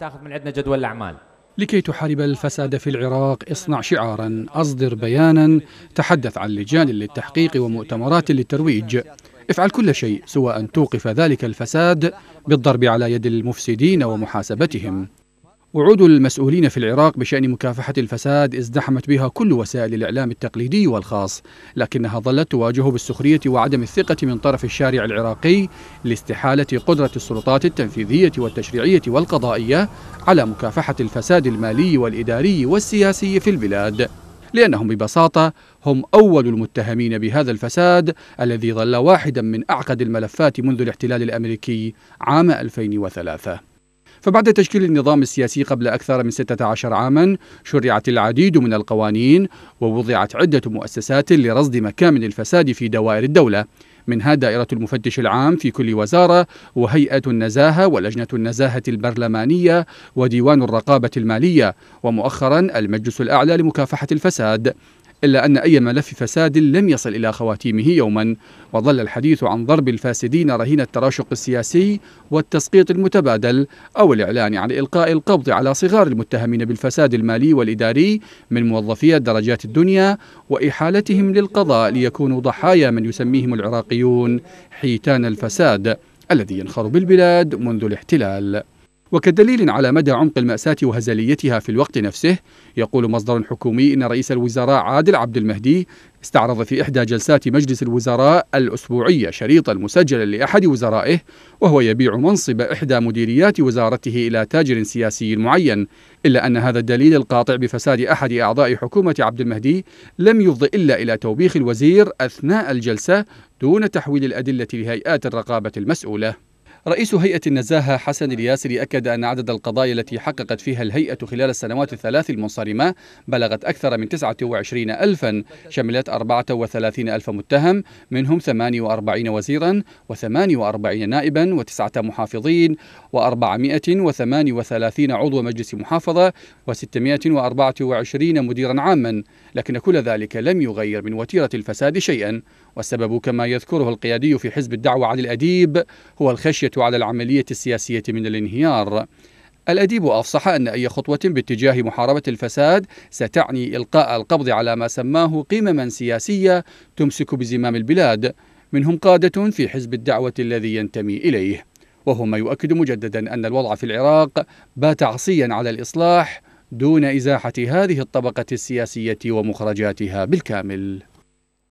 تاخذ من عندنا جدول الاعمال لكي تحارب الفساد في العراق اصنع شعارا اصدر بيانا تحدث عن لجان للتحقيق ومؤتمرات للترويج افعل كل شيء سوى ان توقف ذلك الفساد بالضرب على يد المفسدين ومحاسبتهم وعود المسؤولين في العراق بشأن مكافحة الفساد ازدحمت بها كل وسائل الإعلام التقليدي والخاص لكنها ظلت تواجه بالسخرية وعدم الثقة من طرف الشارع العراقي لاستحالة قدرة السلطات التنفيذية والتشريعية والقضائية على مكافحة الفساد المالي والإداري والسياسي في البلاد لأنهم ببساطة هم أول المتهمين بهذا الفساد الذي ظل واحدا من أعقد الملفات منذ الاحتلال الأمريكي عام 2003 فبعد تشكيل النظام السياسي قبل أكثر من 16 عاما شرعت العديد من القوانين ووضعت عدة مؤسسات لرصد مكامن الفساد في دوائر الدولة منها دائرة المفتش العام في كل وزارة وهيئة النزاهة ولجنة النزاهة البرلمانية وديوان الرقابة المالية ومؤخرا المجلس الأعلى لمكافحة الفساد إلا أن أي ملف فساد لم يصل إلى خواتيمه يوما وظل الحديث عن ضرب الفاسدين رهين التراشق السياسي والتسقيط المتبادل أو الإعلان عن إلقاء القبض على صغار المتهمين بالفساد المالي والإداري من موظفي الدرجات الدنيا وإحالتهم للقضاء ليكونوا ضحايا من يسميهم العراقيون حيتان الفساد الذي ينخر بالبلاد منذ الاحتلال وكدليل على مدى عمق المأساة وهزليتها في الوقت نفسه يقول مصدر حكومي إن رئيس الوزراء عادل عبد المهدي استعرض في إحدى جلسات مجلس الوزراء الأسبوعية شريطا مسجلا لأحد وزرائه وهو يبيع منصب إحدى مديريات وزارته إلى تاجر سياسي معين إلا أن هذا الدليل القاطع بفساد أحد أعضاء حكومة عبد المهدي لم يفض إلا إلى توبيخ الوزير أثناء الجلسة دون تحويل الأدلة لهيئات الرقابة المسؤولة رئيس هيئة النزاهة حسن الياسري أكد أن عدد القضايا التي حققت فيها الهيئة خلال السنوات الثلاث المنصرمة بلغت أكثر من 29 ألفا شملت 34 ألف متهم منهم 48 وزيرا و48 نائبا وتسعة محافظين و438 عضو مجلس محافظة و624 مديرا عاما لكن كل ذلك لم يغير من وتيرة الفساد شيئا والسبب كما يذكره القيادي في حزب الدعوة علي الأديب هو الخشية على العملية السياسية من الانهيار الأديب أفصح أن أي خطوة باتجاه محاربة الفساد ستعني إلقاء القبض على ما سماه قمما سياسية تمسك بزمام البلاد منهم قادة في حزب الدعوة الذي ينتمي إليه وهو ما يؤكد مجددا أن الوضع في العراق بات عصيا على الإصلاح دون إزاحة هذه الطبقة السياسية ومخرجاتها بالكامل